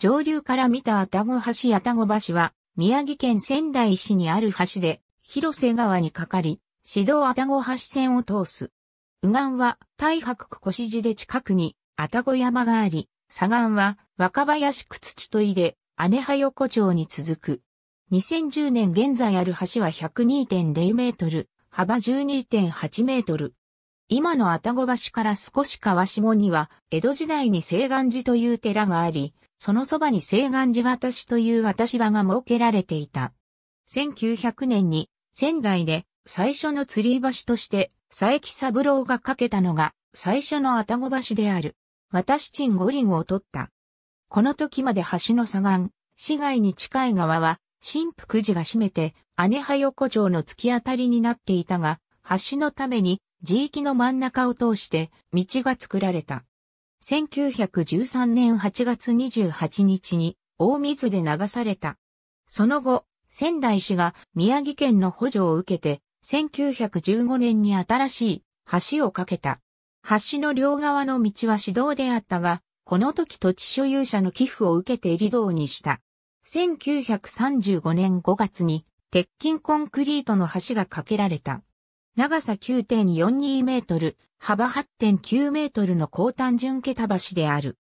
上流から見た愛宕橋愛宕橋は、宮城県仙台市にある橋で、広瀬川にかかり、市道愛宕橋線を通す。右岸は、大白区越路で近くに、愛宕山があり、左岸は、若林区土と井で、姉葉横丁に続く。2010年現在ある橋は102.0メートル、幅12.8メートル。今の愛宕橋から少し川下には、江戸時代に西岸寺という寺があり、そのそばに西岸寺渡しという渡し場が設けられていた。1900年に仙台で最初の釣り橋として佐伯三郎が架けたのが最初の愛宕橋である。渡し賃五輪を取った。この時まで橋の左岸、市街に近い側は新福寺が占めて姉葉横丁の突き当たりになっていたが、橋のために地域の真ん中を通して道が作られた。1913年8月28日に大水で流された。その後、仙台市が宮城県の補助を受けて、1915年に新しい橋を架けた。橋の両側の道は市道であったが、この時土地所有者の寄付を受けて離道にした。1935年5月に鉄筋コンクリートの橋が架けられた。長さ9.42メートル、幅8.9メートルの高単純桁橋である。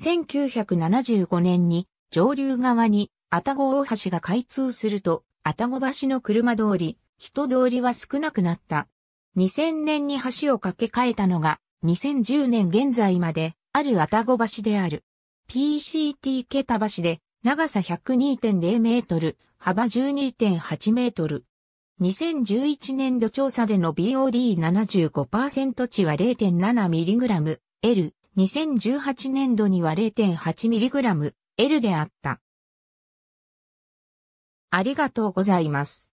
1975年に上流側に愛宕大橋が開通すると、愛宕橋の車通り、人通りは少なくなった。2000年に橋を架け替えたのが、2010年現在まで、ある愛宕橋である。PCT 桁橋で、長さ102.0メートル、幅12.8メートル、2011年度調査での BOD75% 値は 0.7mg、L、2018年度には 0.8mg、L であった。ありがとうございます。